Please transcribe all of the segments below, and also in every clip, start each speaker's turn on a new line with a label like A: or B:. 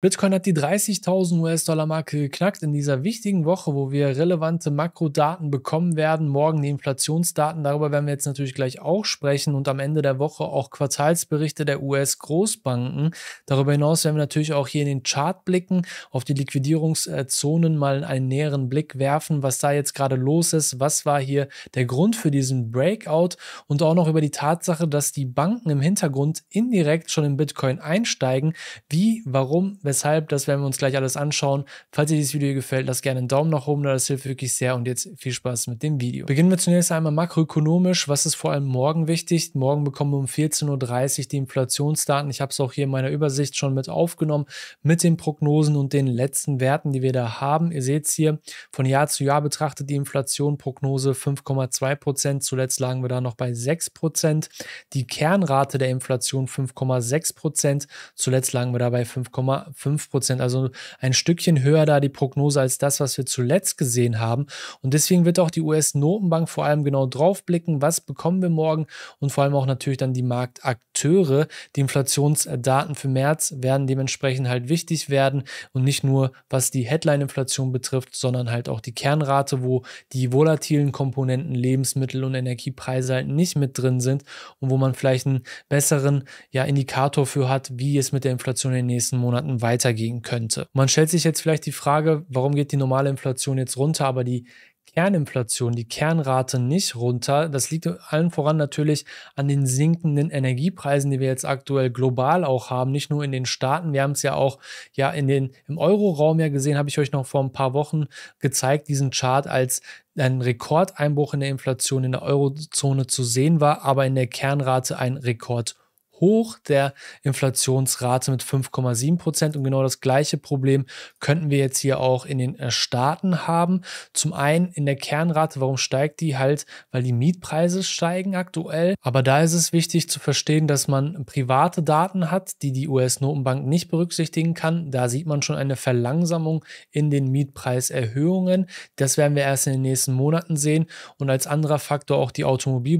A: Bitcoin hat die 30.000 US-Dollar-Marke geknackt in dieser wichtigen Woche, wo wir relevante Makrodaten bekommen werden. Morgen die Inflationsdaten, darüber werden wir jetzt natürlich gleich auch sprechen und am Ende der Woche auch Quartalsberichte der US-Großbanken. Darüber hinaus werden wir natürlich auch hier in den Chart blicken, auf die Liquidierungszonen mal einen näheren Blick werfen, was da jetzt gerade los ist, was war hier der Grund für diesen Breakout und auch noch über die Tatsache, dass die Banken im Hintergrund indirekt schon in Bitcoin einsteigen. Wie, warum, Weshalb, das werden wir uns gleich alles anschauen. Falls dir dieses Video gefällt, lass gerne einen Daumen nach oben da, das hilft wirklich sehr und jetzt viel Spaß mit dem Video. Beginnen wir zunächst einmal makroökonomisch. Was ist vor allem morgen wichtig? Morgen bekommen wir um 14.30 Uhr die Inflationsdaten. Ich habe es auch hier in meiner Übersicht schon mit aufgenommen mit den Prognosen und den letzten Werten, die wir da haben. Ihr seht es hier, von Jahr zu Jahr betrachtet die Inflation Prognose 5,2 Prozent. Zuletzt lagen wir da noch bei 6 Prozent. Die Kernrate der Inflation 5,6 Prozent. Zuletzt lagen wir da bei 5,5 5 Prozent, also ein Stückchen höher da die Prognose als das, was wir zuletzt gesehen haben. Und deswegen wird auch die US-Notenbank vor allem genau drauf blicken, was bekommen wir morgen und vor allem auch natürlich dann die Marktakteure. Die Inflationsdaten für März werden dementsprechend halt wichtig werden und nicht nur was die Headline-Inflation betrifft, sondern halt auch die Kernrate, wo die volatilen Komponenten Lebensmittel und Energiepreise halt nicht mit drin sind und wo man vielleicht einen besseren ja, Indikator für hat, wie es mit der Inflation in den nächsten Monaten weitergeht weitergehen könnte. Man stellt sich jetzt vielleicht die Frage, warum geht die normale Inflation jetzt runter, aber die Kerninflation, die Kernrate nicht runter. Das liegt allen voran natürlich an den sinkenden Energiepreisen, die wir jetzt aktuell global auch haben, nicht nur in den Staaten. Wir haben es ja auch ja in den im Euroraum ja gesehen, habe ich euch noch vor ein paar Wochen gezeigt, diesen Chart als ein Rekordeinbruch in der Inflation in der Eurozone zu sehen war, aber in der Kernrate ein Rekord hoch der Inflationsrate mit 5,7 Prozent. Und genau das gleiche Problem könnten wir jetzt hier auch in den äh, Staaten haben. Zum einen in der Kernrate, warum steigt die halt? Weil die Mietpreise steigen aktuell. Aber da ist es wichtig zu verstehen, dass man private Daten hat, die die US-Notenbank nicht berücksichtigen kann. Da sieht man schon eine Verlangsamung in den Mietpreiserhöhungen. Das werden wir erst in den nächsten Monaten sehen. Und als anderer Faktor auch die Automobilbranche.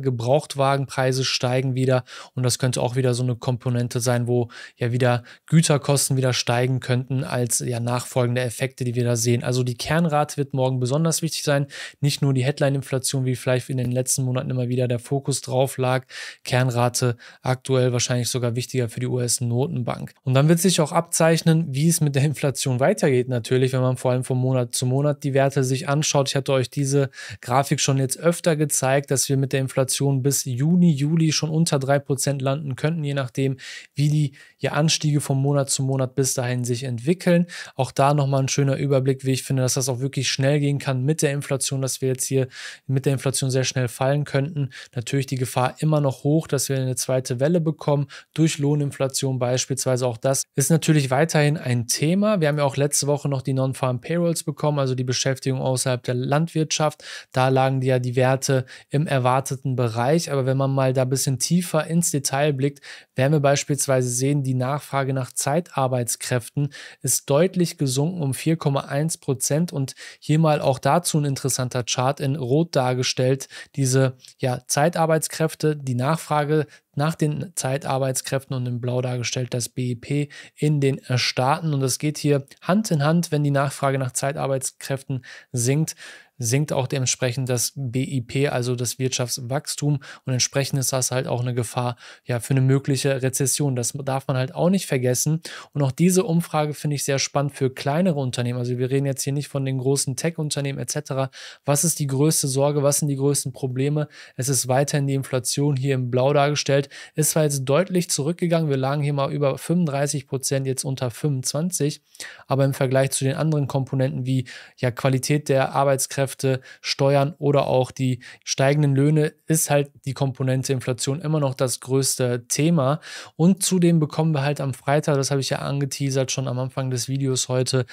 A: Gebrauchtwagenpreise steigen wieder und das könnte auch wieder so eine Komponente sein, wo ja wieder Güterkosten wieder steigen könnten als ja nachfolgende Effekte, die wir da sehen. Also die Kernrate wird morgen besonders wichtig sein. Nicht nur die Headline-Inflation, wie vielleicht in den letzten Monaten immer wieder der Fokus drauf lag. Kernrate aktuell wahrscheinlich sogar wichtiger für die US-Notenbank. Und dann wird sich auch abzeichnen, wie es mit der Inflation weitergeht natürlich, wenn man vor allem von Monat zu Monat die Werte sich anschaut. Ich hatte euch diese Grafik schon jetzt öfter gezeigt, dass wir mit der Inflation bis Juni, Juli schon unter 3% landen landen könnten, je nachdem, wie die ja, Anstiege von Monat zu Monat bis dahin sich entwickeln. Auch da nochmal ein schöner Überblick, wie ich finde, dass das auch wirklich schnell gehen kann mit der Inflation, dass wir jetzt hier mit der Inflation sehr schnell fallen könnten. Natürlich die Gefahr immer noch hoch, dass wir eine zweite Welle bekommen durch Lohninflation beispielsweise. Auch das ist natürlich weiterhin ein Thema. Wir haben ja auch letzte Woche noch die Non-Farm Payrolls bekommen, also die Beschäftigung außerhalb der Landwirtschaft. Da lagen die ja die Werte im erwarteten Bereich. Aber wenn man mal da ein bisschen tiefer ins Detail Detail blickt, werden wir beispielsweise sehen, die Nachfrage nach Zeitarbeitskräften ist deutlich gesunken um 4,1 Prozent und hier mal auch dazu ein interessanter Chart in Rot dargestellt. Diese ja, Zeitarbeitskräfte, die Nachfrage nach den Zeitarbeitskräften und in Blau dargestellt das BIP in den äh, Staaten. Und das geht hier Hand in Hand, wenn die Nachfrage nach Zeitarbeitskräften sinkt, sinkt auch dementsprechend das BIP, also das Wirtschaftswachstum. Und entsprechend ist das halt auch eine Gefahr ja, für eine mögliche Rezession. Das darf man halt auch nicht vergessen. Und auch diese Umfrage finde ich sehr spannend für kleinere Unternehmen. Also wir reden jetzt hier nicht von den großen Tech-Unternehmen etc. Was ist die größte Sorge? Was sind die größten Probleme? Es ist weiterhin die Inflation hier im Blau dargestellt. Ist zwar jetzt deutlich zurückgegangen. Wir lagen hier mal über 35 Prozent, jetzt unter 25. Aber im Vergleich zu den anderen Komponenten wie ja, Qualität der Arbeitskräfte, Arbeitskräfte steuern oder auch die steigenden Löhne, ist halt die Komponente Inflation immer noch das größte Thema. Und zudem bekommen wir halt am Freitag, das habe ich ja angeteasert schon am Anfang des Videos heute,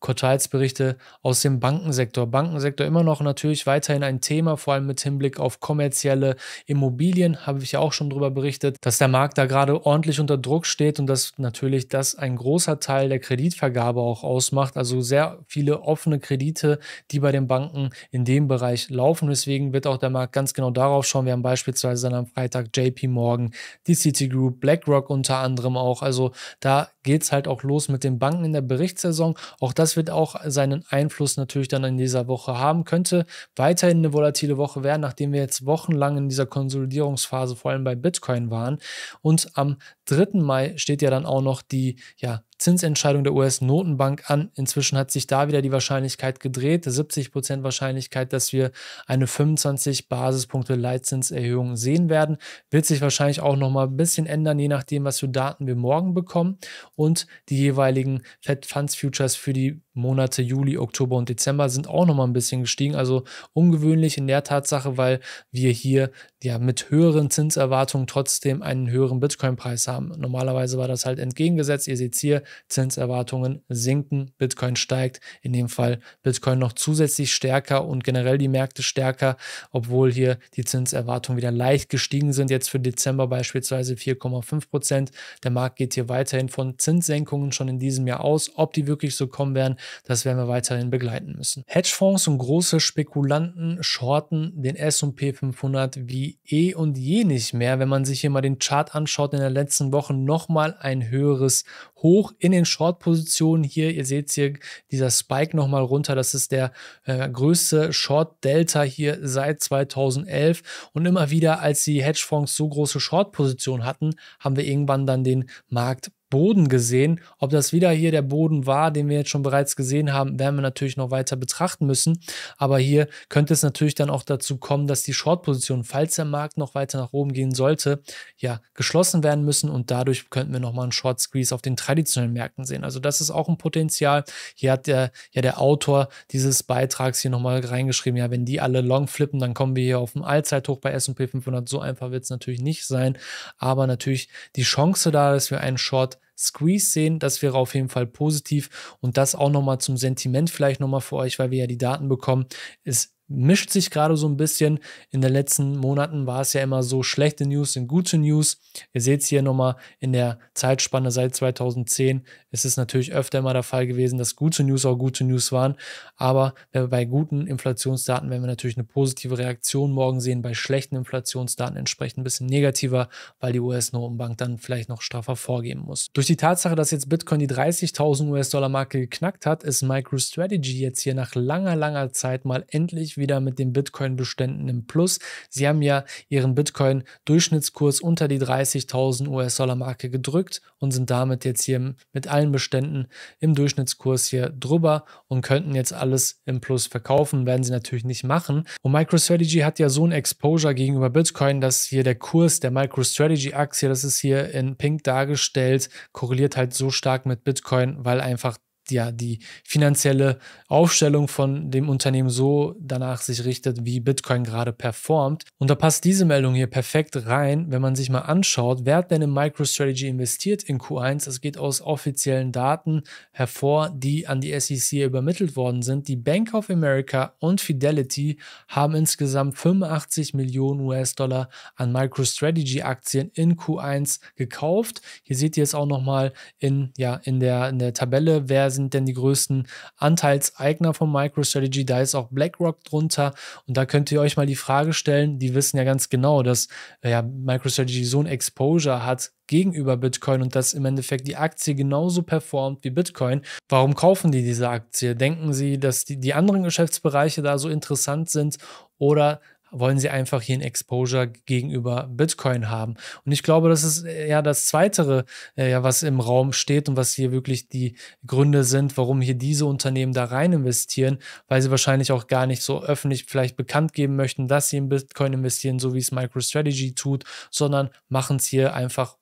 A: Quartalsberichte aus dem Bankensektor. Bankensektor immer noch natürlich weiterhin ein Thema, vor allem mit Hinblick auf kommerzielle Immobilien, habe ich ja auch schon darüber berichtet, dass der Markt da gerade ordentlich unter Druck steht und dass natürlich das ein großer Teil der Kreditvergabe auch ausmacht. Also sehr viele offene Kredite, die bei den Banken in dem Bereich laufen. Deswegen wird auch der Markt ganz genau darauf schauen. Wir haben beispielsweise dann am Freitag JP Morgan, die Citigroup, BlackRock unter anderem auch. Also da geht es halt auch los mit den Banken in der Berichtssaison. Auch das das wird auch seinen Einfluss natürlich dann in dieser Woche haben. Könnte weiterhin eine volatile Woche werden, nachdem wir jetzt wochenlang in dieser Konsolidierungsphase vor allem bei Bitcoin waren. Und am 3. Mai steht ja dann auch noch die ja, Zinsentscheidung der US-Notenbank an. Inzwischen hat sich da wieder die Wahrscheinlichkeit gedreht, 70% Prozent Wahrscheinlichkeit, dass wir eine 25 Basispunkte Leitzinserhöhung sehen werden. Wird sich wahrscheinlich auch noch mal ein bisschen ändern, je nachdem, was für Daten wir morgen bekommen und die jeweiligen Fed Funds Futures für die Monate Juli, Oktober und Dezember sind auch nochmal ein bisschen gestiegen. Also ungewöhnlich in der Tatsache, weil wir hier ja mit höheren Zinserwartungen trotzdem einen höheren Bitcoin-Preis haben. Normalerweise war das halt entgegengesetzt. Ihr seht hier, Zinserwartungen sinken, Bitcoin steigt. In dem Fall Bitcoin noch zusätzlich stärker und generell die Märkte stärker, obwohl hier die Zinserwartungen wieder leicht gestiegen sind. Jetzt für Dezember beispielsweise 4,5 Prozent. Der Markt geht hier weiterhin von Zinssenkungen schon in diesem Jahr aus. Ob die wirklich so kommen werden, das werden wir weiterhin begleiten müssen. Hedgefonds und große Spekulanten shorten den S&P 500 wie eh und je nicht mehr. Wenn man sich hier mal den Chart anschaut, in der letzten Woche nochmal ein höheres Hoch in den Short-Positionen hier. Ihr seht hier dieser Spike nochmal runter. Das ist der äh, größte Short-Delta hier seit 2011. Und immer wieder, als die Hedgefonds so große Short-Positionen hatten, haben wir irgendwann dann den Markt Boden gesehen. Ob das wieder hier der Boden war, den wir jetzt schon bereits gesehen haben, werden wir natürlich noch weiter betrachten müssen. Aber hier könnte es natürlich dann auch dazu kommen, dass die Short-Positionen, falls der Markt noch weiter nach oben gehen sollte, ja, geschlossen werden müssen und dadurch könnten wir nochmal einen Short-Squeeze auf den traditionellen Märkten sehen. Also das ist auch ein Potenzial. Hier hat der, ja der Autor dieses Beitrags hier nochmal reingeschrieben, ja, wenn die alle long flippen, dann kommen wir hier auf ein Allzeithoch bei S&P 500. So einfach wird es natürlich nicht sein, aber natürlich die Chance da, dass wir einen Short Squeeze sehen. Das wäre auf jeden Fall positiv. Und das auch nochmal zum Sentiment vielleicht nochmal für euch, weil wir ja die Daten bekommen. Ist mischt sich gerade so ein bisschen. In den letzten Monaten war es ja immer so, schlechte News sind gute News. Ihr seht es hier nochmal in der Zeitspanne seit 2010 ist es natürlich öfter immer der Fall gewesen, dass gute News auch gute News waren. Aber bei guten Inflationsdaten werden wir natürlich eine positive Reaktion morgen sehen, bei schlechten Inflationsdaten entsprechend ein bisschen negativer, weil die US-Notenbank dann vielleicht noch straffer vorgeben muss. Durch die Tatsache, dass jetzt Bitcoin die 30.000 US-Dollar-Marke geknackt hat, ist MicroStrategy jetzt hier nach langer, langer Zeit mal endlich wieder mit den Bitcoin-Beständen im Plus. Sie haben ja ihren Bitcoin-Durchschnittskurs unter die 30.000 US-Dollar-Marke gedrückt und sind damit jetzt hier mit allen Beständen im Durchschnittskurs hier drüber und könnten jetzt alles im Plus verkaufen, werden sie natürlich nicht machen. Und MicroStrategy hat ja so ein Exposure gegenüber Bitcoin, dass hier der Kurs der MicroStrategy-Aktie, das ist hier in Pink dargestellt, korreliert halt so stark mit Bitcoin, weil einfach ja, die finanzielle Aufstellung von dem Unternehmen so danach sich richtet, wie Bitcoin gerade performt. Und da passt diese Meldung hier perfekt rein, wenn man sich mal anschaut, wer hat denn in MicroStrategy investiert in Q1? Das geht aus offiziellen Daten hervor, die an die SEC übermittelt worden sind. Die Bank of America und Fidelity haben insgesamt 85 Millionen US-Dollar an MicroStrategy-Aktien in Q1 gekauft. Hier seht ihr es auch nochmal in, ja, in, der, in der Tabelle, wer sind denn die größten Anteilseigner von MicroStrategy? Da ist auch BlackRock drunter. Und da könnt ihr euch mal die Frage stellen, die wissen ja ganz genau, dass äh, ja, MicroStrategy so ein Exposure hat gegenüber Bitcoin und dass im Endeffekt die Aktie genauso performt wie Bitcoin. Warum kaufen die diese Aktie? Denken sie, dass die, die anderen Geschäftsbereiche da so interessant sind oder wollen sie einfach hier ein Exposure gegenüber Bitcoin haben. Und ich glaube, das ist ja das Zweitere, äh, ja, was im Raum steht und was hier wirklich die Gründe sind, warum hier diese Unternehmen da rein investieren, weil sie wahrscheinlich auch gar nicht so öffentlich vielleicht bekannt geben möchten, dass sie in Bitcoin investieren, so wie es MicroStrategy tut, sondern machen es hier einfach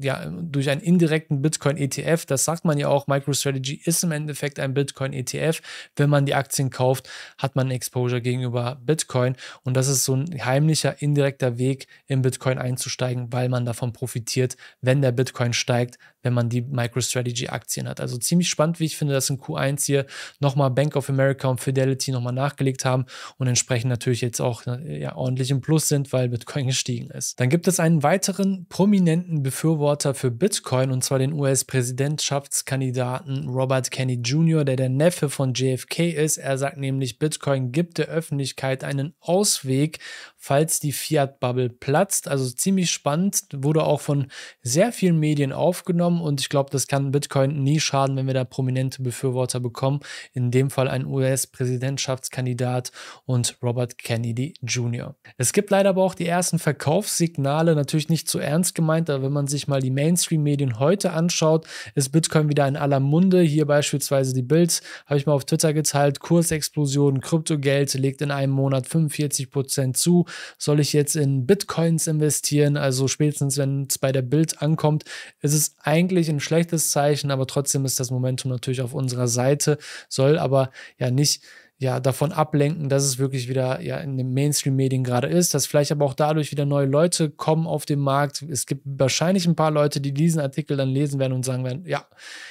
A: ja, durch einen indirekten Bitcoin-ETF, das sagt man ja auch, MicroStrategy ist im Endeffekt ein Bitcoin-ETF. Wenn man die Aktien kauft, hat man Exposure gegenüber Bitcoin. Und das ist so ein heimlicher, indirekter Weg, in Bitcoin einzusteigen, weil man davon profitiert, wenn der Bitcoin steigt, wenn man die MicroStrategy-Aktien hat. Also ziemlich spannend, wie ich finde, dass in Q1 hier nochmal Bank of America und Fidelity nochmal nachgelegt haben und entsprechend natürlich jetzt auch äh, ja, ordentlich im Plus sind, weil Bitcoin gestiegen ist. Dann gibt es einen weiteren prominenten Befürworter Befürworter für Bitcoin, und zwar den US-Präsidentschaftskandidaten Robert Kennedy Jr., der der Neffe von JFK ist. Er sagt nämlich, Bitcoin gibt der Öffentlichkeit einen Ausweg, falls die Fiat-Bubble platzt. Also ziemlich spannend, wurde auch von sehr vielen Medien aufgenommen und ich glaube, das kann Bitcoin nie schaden, wenn wir da prominente Befürworter bekommen. In dem Fall ein US-Präsidentschaftskandidat und Robert Kennedy Jr. Es gibt leider aber auch die ersten Verkaufssignale, natürlich nicht zu so ernst gemeint, aber wenn man sich mal die Mainstream-Medien heute anschaut, ist Bitcoin wieder in aller Munde. Hier beispielsweise die Bild, habe ich mal auf Twitter geteilt, Kursexplosion, Kryptogeld legt in einem Monat 45% Prozent zu. Soll ich jetzt in Bitcoins investieren? Also spätestens, wenn es bei der Bild ankommt, ist es eigentlich ein schlechtes Zeichen, aber trotzdem ist das Momentum natürlich auf unserer Seite, soll aber ja nicht ja, davon ablenken, dass es wirklich wieder ja, in den Mainstream-Medien gerade ist, dass vielleicht aber auch dadurch wieder neue Leute kommen auf den Markt. Es gibt wahrscheinlich ein paar Leute, die diesen Artikel dann lesen werden und sagen werden, ja,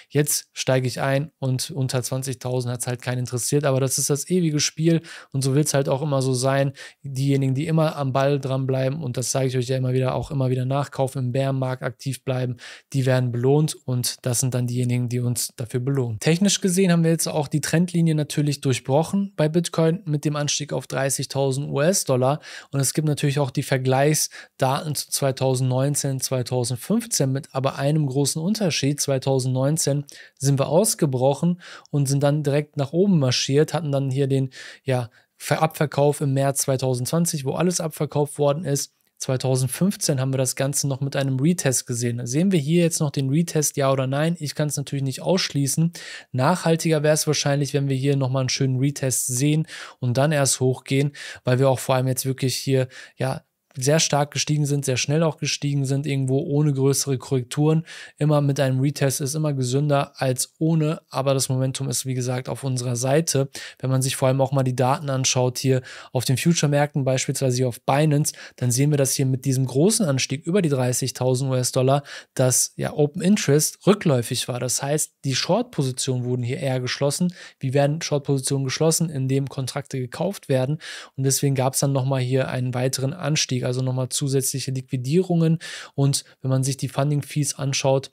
A: jetzt steige ich ein und unter 20.000 hat es halt keinen interessiert, aber das ist das ewige Spiel und so will es halt auch immer so sein. Diejenigen, die immer am Ball dranbleiben und das zeige ich euch ja immer wieder, auch immer wieder nachkaufen, im Bärenmarkt aktiv bleiben, die werden belohnt und das sind dann diejenigen, die uns dafür belohnen. Technisch gesehen haben wir jetzt auch die Trendlinie natürlich durchbrochen Wochen bei Bitcoin mit dem Anstieg auf 30.000 US-Dollar. Und es gibt natürlich auch die Vergleichsdaten zu 2019, 2015 mit aber einem großen Unterschied. 2019 sind wir ausgebrochen und sind dann direkt nach oben marschiert, hatten dann hier den ja, Abverkauf im März 2020, wo alles abverkauft worden ist. 2015 haben wir das Ganze noch mit einem Retest gesehen. Sehen wir hier jetzt noch den Retest, ja oder nein? Ich kann es natürlich nicht ausschließen. Nachhaltiger wäre es wahrscheinlich, wenn wir hier nochmal einen schönen Retest sehen und dann erst hochgehen, weil wir auch vor allem jetzt wirklich hier ja sehr stark gestiegen sind, sehr schnell auch gestiegen sind, irgendwo ohne größere Korrekturen. Immer mit einem Retest ist immer gesünder als ohne, aber das Momentum ist wie gesagt auf unserer Seite. Wenn man sich vor allem auch mal die Daten anschaut hier auf den Future-Märkten, beispielsweise hier auf Binance, dann sehen wir, dass hier mit diesem großen Anstieg über die 30.000 US-Dollar das ja, Open Interest rückläufig war. Das heißt, die Short-Positionen wurden hier eher geschlossen. Wie werden Short-Positionen geschlossen? Indem Kontrakte gekauft werden und deswegen gab es dann nochmal hier einen weiteren Anstieg also nochmal zusätzliche Liquidierungen. Und wenn man sich die Funding Fees anschaut,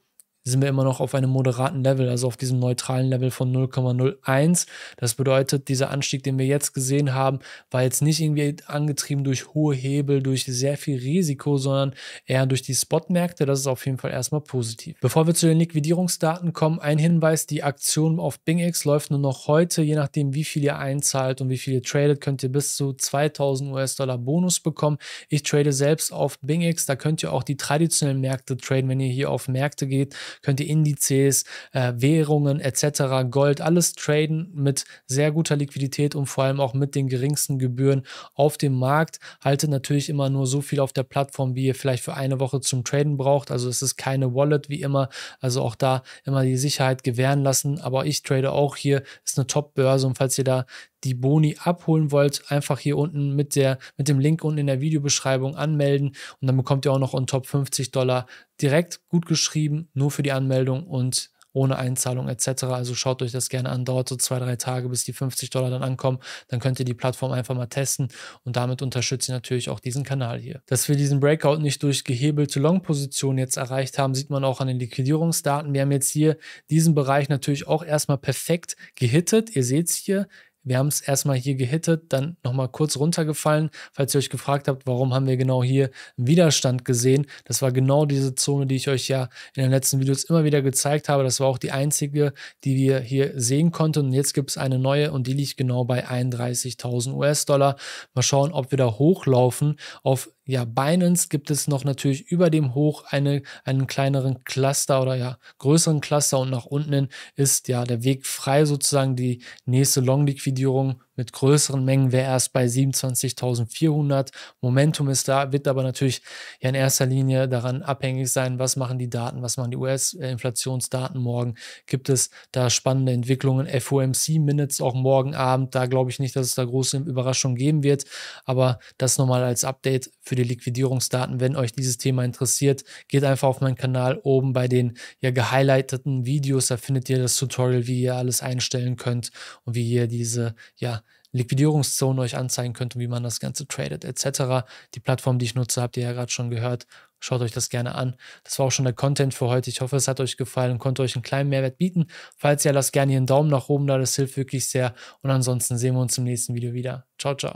A: sind wir immer noch auf einem moderaten Level, also auf diesem neutralen Level von 0,01. Das bedeutet, dieser Anstieg, den wir jetzt gesehen haben, war jetzt nicht irgendwie angetrieben durch hohe Hebel, durch sehr viel Risiko, sondern eher durch die Spotmärkte. Das ist auf jeden Fall erstmal positiv. Bevor wir zu den Liquidierungsdaten kommen, ein Hinweis, die Aktion auf BingX läuft nur noch heute. Je nachdem, wie viel ihr einzahlt und wie viel ihr tradet, könnt ihr bis zu 2000 US-Dollar Bonus bekommen. Ich trade selbst auf BingX, da könnt ihr auch die traditionellen Märkte traden, wenn ihr hier auf Märkte geht könnt ihr Indizes, äh, Währungen etc., Gold, alles traden mit sehr guter Liquidität und vor allem auch mit den geringsten Gebühren auf dem Markt. Haltet natürlich immer nur so viel auf der Plattform, wie ihr vielleicht für eine Woche zum Traden braucht. Also es ist keine Wallet wie immer. Also auch da immer die Sicherheit gewähren lassen. Aber ich trade auch hier, ist eine Top-Börse und falls ihr da die Boni abholen wollt, einfach hier unten mit, der, mit dem Link unten in der Videobeschreibung anmelden und dann bekommt ihr auch noch on top 50 Dollar direkt gut geschrieben, nur für die Anmeldung und ohne Einzahlung etc. Also schaut euch das gerne an. Dauert so zwei, drei Tage, bis die 50 Dollar dann ankommen. Dann könnt ihr die Plattform einfach mal testen und damit unterstützt ihr natürlich auch diesen Kanal hier. Dass wir diesen Breakout nicht durch gehebelte Long-Positionen jetzt erreicht haben, sieht man auch an den Liquidierungsdaten. Wir haben jetzt hier diesen Bereich natürlich auch erstmal perfekt gehittet. Ihr seht es hier. Wir haben es erstmal hier gehittet, dann nochmal kurz runtergefallen. Falls ihr euch gefragt habt, warum haben wir genau hier Widerstand gesehen, das war genau diese Zone, die ich euch ja in den letzten Videos immer wieder gezeigt habe. Das war auch die einzige, die wir hier sehen konnten. Und jetzt gibt es eine neue und die liegt genau bei 31.000 US-Dollar. Mal schauen, ob wir da hochlaufen auf ja, Binance gibt es noch natürlich über dem Hoch eine, einen kleineren Cluster oder ja, größeren Cluster und nach unten ist ja der Weg frei sozusagen die nächste Long-Liquidierung mit größeren Mengen wäre erst bei 27.400. Momentum ist da, wird aber natürlich ja in erster Linie daran abhängig sein, was machen die Daten, was machen die US-Inflationsdaten morgen. Gibt es da spannende Entwicklungen? FOMC-Minutes auch morgen Abend. Da glaube ich nicht, dass es da große Überraschungen geben wird. Aber das nochmal als Update für die Liquidierungsdaten. Wenn euch dieses Thema interessiert, geht einfach auf meinen Kanal oben bei den ja gehighlighteten Videos. Da findet ihr das Tutorial, wie ihr alles einstellen könnt und wie ihr diese ja Liquidierungszonen euch anzeigen könnt und wie man das Ganze tradet etc. Die Plattform, die ich nutze, habt ihr ja gerade schon gehört. Schaut euch das gerne an. Das war auch schon der Content für heute. Ich hoffe, es hat euch gefallen und konnte euch einen kleinen Mehrwert bieten. Falls ja, lasst gerne hier einen Daumen nach oben da. Das hilft wirklich sehr. Und ansonsten sehen wir uns im nächsten Video wieder. Ciao, ciao.